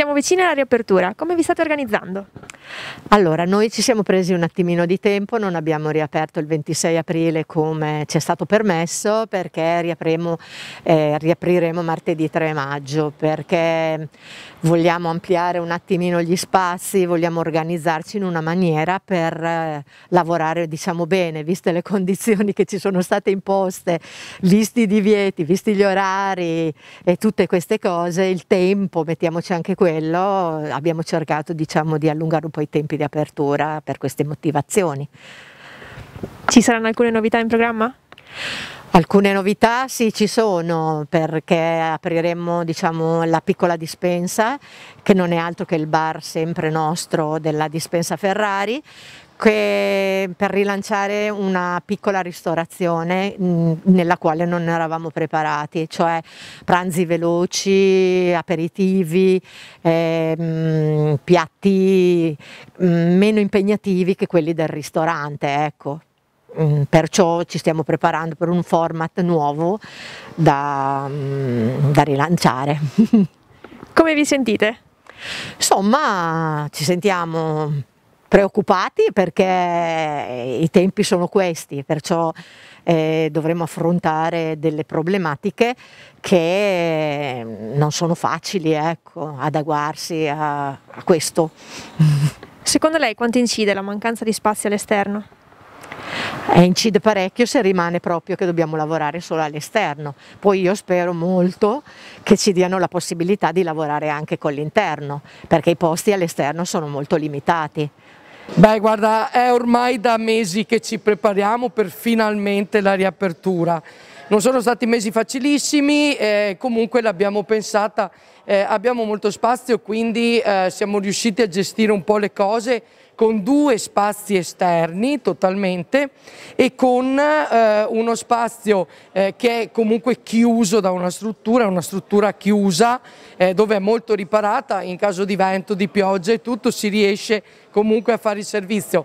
Siamo vicini alla riapertura, come vi state organizzando? Allora, noi ci siamo presi un attimino di tempo, non abbiamo riaperto il 26 aprile come ci è stato permesso perché riapremo, eh, riapriremo martedì 3 maggio perché vogliamo ampliare un attimino gli spazi, vogliamo organizzarci in una maniera per eh, lavorare diciamo bene, viste le condizioni che ci sono state imposte, visti i divieti, visti gli orari e tutte queste cose, il tempo, mettiamoci anche quello, abbiamo cercato diciamo di allungare un po' i tempi di apertura per queste motivazioni. Ci saranno alcune novità in programma? Alcune novità sì ci sono perché apriremo diciamo, la piccola dispensa che non è altro che il bar sempre nostro della dispensa Ferrari per rilanciare una piccola ristorazione nella quale non eravamo preparati, cioè pranzi veloci, aperitivi, eh, piatti meno impegnativi che quelli del ristorante, ecco. Perciò ci stiamo preparando per un format nuovo da, da rilanciare. Come vi sentite? Insomma, ci sentiamo preoccupati perché i tempi sono questi, perciò eh, dovremo affrontare delle problematiche che mm, non sono facili ecco, adeguarsi a, a questo. Secondo lei quanto incide la mancanza di spazi all'esterno? Eh, incide parecchio se rimane proprio che dobbiamo lavorare solo all'esterno, poi io spero molto che ci diano la possibilità di lavorare anche con l'interno, perché i posti all'esterno sono molto limitati. Beh, guarda, è ormai da mesi che ci prepariamo per finalmente la riapertura. Non sono stati mesi facilissimi, eh, comunque l'abbiamo pensata, eh, abbiamo molto spazio, quindi eh, siamo riusciti a gestire un po' le cose con due spazi esterni totalmente e con eh, uno spazio eh, che è comunque chiuso da una struttura, una struttura chiusa eh, dove è molto riparata in caso di vento, di pioggia e tutto si riesce comunque a fare il servizio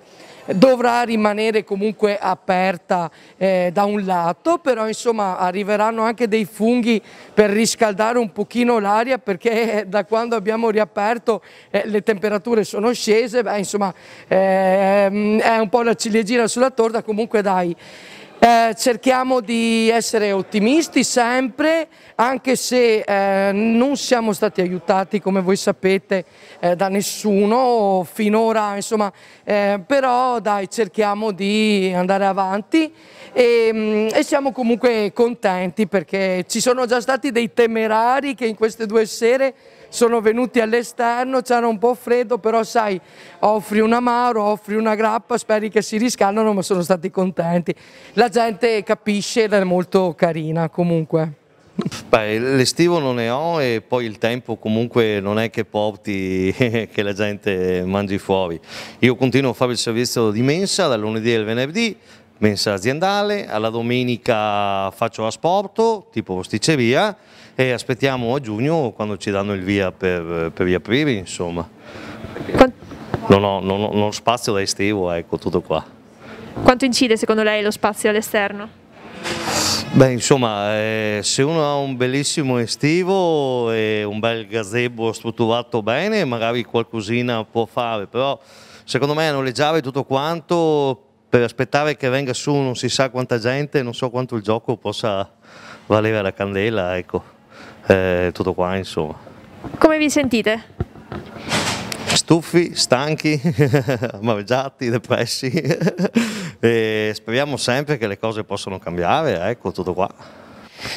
dovrà rimanere comunque aperta eh, da un lato, però insomma arriveranno anche dei funghi per riscaldare un pochino l'aria perché eh, da quando abbiamo riaperto eh, le temperature sono scese, beh, insomma eh, ehm, è un po' la ciliegina sulla torta, comunque dai. Eh, cerchiamo di essere ottimisti sempre, anche se eh, non siamo stati aiutati, come voi sapete, eh, da nessuno finora, insomma, eh, però dai, cerchiamo di andare avanti e, mm, e, siamo comunque contenti perché ci sono già stati dei temerari che in queste due sere sono venuti all'esterno, c'era un po' freddo, però sai, offri un amaro, offri una grappa, speri che si riscaldano, ma sono stati contenti. La gente capisce ed è molto carina comunque. Beh, l'estivo non ne ho e poi il tempo comunque non è che porti che la gente mangi fuori. Io continuo a fare il servizio di mensa dal lunedì al venerdì, mensa aziendale, alla domenica faccio asporto, tipo rosticceria, e aspettiamo a giugno quando ci danno il via per, per riaprire insomma. Non ho, non, ho, non ho, spazio da estivo, ecco tutto qua. Quanto incide secondo lei lo spazio all'esterno? Beh insomma eh, se uno ha un bellissimo estivo e un bel gazebo strutturato bene magari qualcosina può fare però secondo me noleggiare tutto quanto per aspettare che venga su non si sa quanta gente non so quanto il gioco possa valere la candela ecco eh, tutto qua insomma. Come vi sentite? Stufi, stanchi, amareggiati, depressi e speriamo sempre che le cose possano cambiare, ecco tutto qua.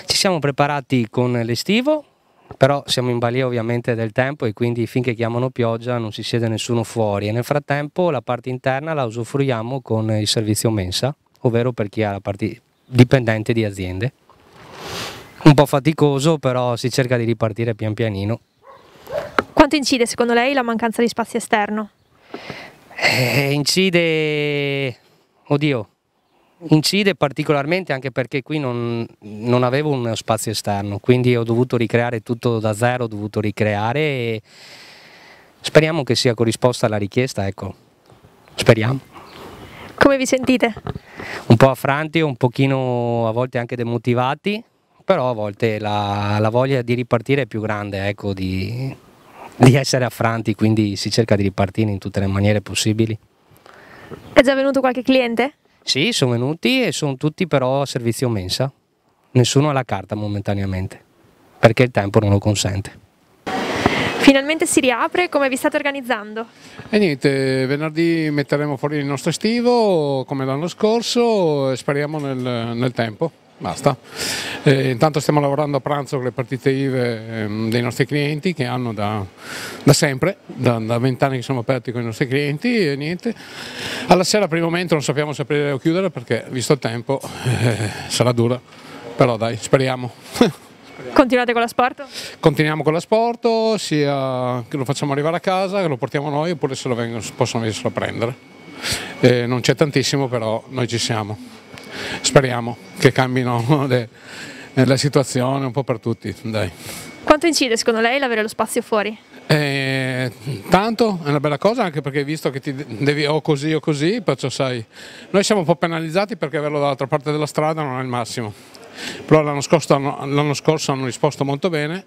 Ci siamo preparati con l'estivo, però siamo in balia ovviamente del tempo e quindi finché chiamano pioggia non si siede nessuno fuori e nel frattempo la parte interna la usufruiamo con il servizio mensa, ovvero per chi ha la parte dipendente di aziende un po' faticoso, però si cerca di ripartire pian pianino. Quanto incide secondo lei la mancanza di spazio esterno? Eh, incide, oddio, incide particolarmente anche perché qui non, non, avevo uno spazio esterno, quindi ho dovuto ricreare tutto da zero, ho dovuto ricreare e speriamo che sia corrisposta alla richiesta, ecco, speriamo. Come vi sentite? Un po' affranti, un pochino a volte anche demotivati, però a volte la, la voglia di ripartire è più grande ecco, di, di essere affranti, quindi si cerca di ripartire in tutte le maniere possibili. È già venuto qualche cliente? Sì, sono venuti e sono tutti però a servizio mensa, nessuno alla carta momentaneamente, perché il tempo non lo consente. Finalmente si riapre, come vi state organizzando? E niente, venerdì metteremo fuori il nostro estivo come l'anno scorso e speriamo nel, nel tempo, basta. Eh, intanto stiamo lavorando a pranzo con le partite IVE ehm, dei nostri clienti che hanno da, da sempre, da vent'anni che siamo aperti con i nostri clienti e niente. Alla sera per il momento non sappiamo se aprire o chiudere perché visto il tempo eh, sarà dura, però dai, speriamo. Continuate con l'asporto? Continuiamo con l'asporto, sia che lo facciamo arrivare a casa, che lo portiamo noi oppure se lo vengono, possono venirlo a prendere. Eh, non c'è tantissimo però noi ci siamo. Speriamo che cambino le, eh, la situazione un po' per tutti. Dai. Quanto incide secondo lei l'avere lo spazio fuori? Eh, tanto, è una bella cosa anche perché visto che ti devi o così o così, perciò sai, noi siamo un po' penalizzati perché averlo dall'altra parte della strada non è il massimo, però l'anno scorso, l'anno scorso hanno risposto molto bene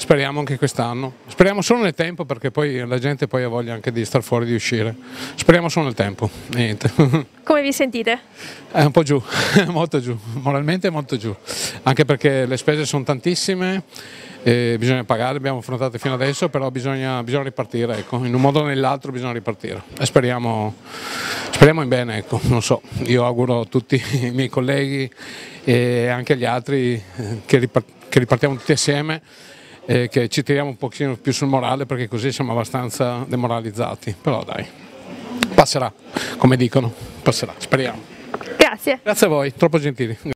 speriamo anche quest'anno. Speriamo solo nel tempo perché poi la gente poi ha voglia anche di star fuori, di uscire. Speriamo solo nel tempo. Niente. Come vi sentite? È eh, un po' giù, molto giù, moralmente molto giù, anche perché le spese sono tantissime. bisogna pagare, abbiamo affrontato fino adesso, però bisogna, bisogna ripartire, ecco. in un modo o nell'altro bisogna ripartire e speriamo, speriamo in bene, ecco. non so, io auguro a tutti i miei colleghi e anche agli altri eh, che ripartiamo tutti assieme eh, che ci tiriamo un pochino più sul morale perché così siamo abbastanza demoralizzati, però dai, passerà, come dicono, passerà, speriamo. Grazie. Grazie a voi, troppo gentili.